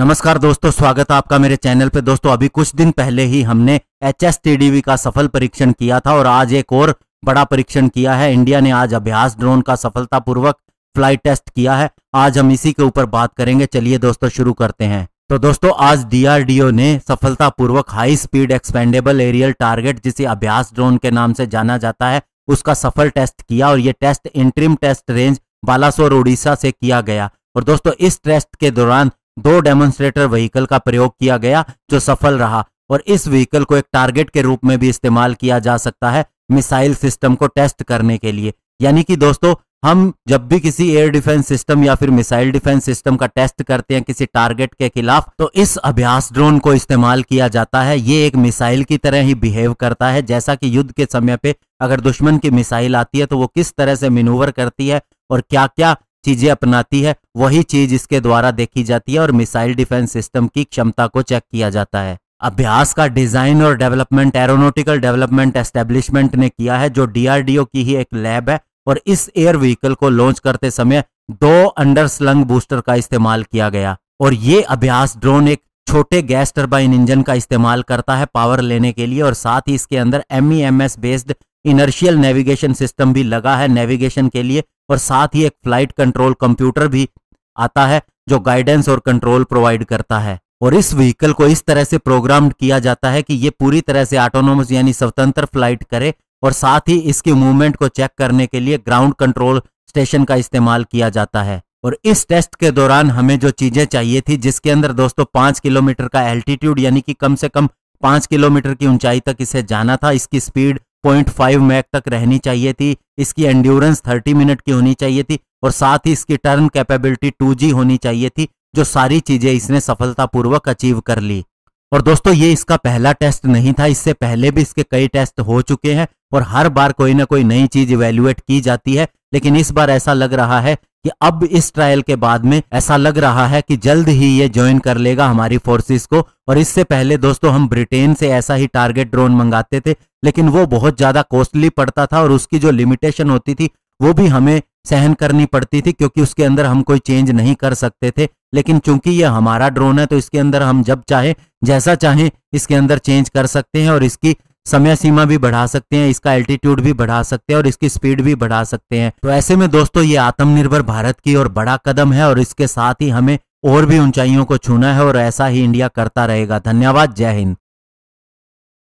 नमस्कार दोस्तों स्वागत है आपका मेरे चैनल पे दोस्तों अभी कुछ दिन पहले ही हमने एच एस का सफल परीक्षण किया था और आज एक और बड़ा परीक्षण किया है इंडिया ने आज अभ्यास ड्रोन का सफलतापूर्वक फ्लाइट टेस्ट किया है आज हम इसी के ऊपर बात करेंगे चलिए दोस्तों शुरू करते हैं तो दोस्तों आज डीआरडीओ ने सफलतापूर्वक high speed expendable aerial target जिसे अभ्यास ड्रोन के नाम से जाना जाता है उसका सफल टेस्ट किया और ये test interim test range Balasore Orissa से किया गया और दोस्तों इस टेस्ट के दौरान दो डेमोन्स्ट्रेटर व्हीकल का प्रयोग किया गया जो सफल रहा और इस व्हीकल को एक टारगेट के रूप में भी इस्तेमाल किया जा सकता है मिसाइल सिस्टम को टेस्ट करने के लिए यानी कि दोस्तों हम जब भी किसी एयर डिफेंस सिस्टम या फिर मिसाइल डिफेंस सिस्टम का टेस्ट करते हैं किसी टारगेट के खिलाफ तो इस अभ्यास ड्रोन को इस्तेमाल किया जाता है ये एक मिसाइल की तरह ही बिहेव करता है जैसा कि युद्ध के समय पे अगर दुश्मन की मिसाइल आती है तो वो किस तरह से मिनूवर करती है और क्या क्या चीजें अपनाती है वही चीज इसके द्वारा देखी जाती है और मिसाइल डिफेंस सिस्टम की क्षमता को चेक किया जाता है अभ्यास का डिजाइन और डेवलपमेंट एरोनोटिकल डेवलपमेंट एस्टेब्लिशमेंट ने किया है जो डीआरडीओ की ही एक लैब है और इस एयर व्हीकल को लॉन्च करते समय दो अंडर स्लंग बूस्टर का इस्तेमाल किया गया और ये अभ्यास ड्रोन एक छोटे गैस टर्बाइन इंजन का इस्तेमाल करता है पावर लेने के लिए और साथ ही इसके अंदर M based inertial navigation system भी लगा है नेविगेशन के लिए और साथ ही एक फ्लाइट कंट्रोल कंप्यूटर भी आता है जो गाइडेंस और कंट्रोल प्रोवाइड करता है और इस व्हीकल को इस तरह से प्रोग्राम किया जाता है कि ये पूरी तरह से ऑटोनोमस यानी स्वतंत्र फ्लाइट करे और साथ ही इसकी मूवमेंट को चेक करने के लिए ग्राउंड कंट्रोल स्टेशन का इस्तेमाल किया जाता है और इस टेस्ट के दौरान हमें जो चीजें चाहिए थी जिसके अंदर दोस्तों पांच किलोमीटर का एल्टीट्यूड यानी कि कम से कम पांच किलोमीटर की ऊंचाई तक इसे जाना था इसकी स्पीड पॉइंट फाइव मैक तक रहनी चाहिए थी इसकी एंड्योरेंस थर्टी मिनट की होनी चाहिए थी और साथ ही इसकी टर्न कैपेबिलिटी टू होनी चाहिए थी जो सारी चीजें इसने सफलतापूर्वक अचीव कर ली और दोस्तों ये इसका पहला टेस्ट नहीं था इससे पहले भी इसके कई टेस्ट हो चुके हैं और हर बार कोई ना कोई नई चीज इवेल्युएट की जाती है लेकिन इस बार ऐसा लग रहा है कि अब इस ट्रायल के बाद में ऐसा लग रहा है कि जल्द ही ये ज्वाइन कर लेगा हमारी फोर्सेस को और इससे पहले दोस्तों हम ब्रिटेन से ऐसा ही टारगेट ड्रोन मंगाते थे लेकिन वो बहुत ज्यादा कॉस्टली पड़ता था और उसकी जो लिमिटेशन होती थी वो भी हमें सहन करनी पड़ती थी क्योंकि उसके अंदर हम कोई चेंज नहीं कर सकते थे लेकिन चूंकि ये हमारा ड्रोन है तो इसके अंदर हम जब चाहे जैसा चाहे इसके अंदर चेंज कर सकते हैं और इसकी समय सीमा भी बढ़ा सकते हैं इसका एल्टीट्यूड भी बढ़ा सकते हैं और इसकी स्पीड भी बढ़ा सकते हैं तो ऐसे में दोस्तों ये आत्मनिर्भर भारत की और बड़ा कदम है और इसके साथ ही हमें और भी ऊंचाइयों को छूना है और ऐसा ही इंडिया करता रहेगा धन्यवाद जय हिंद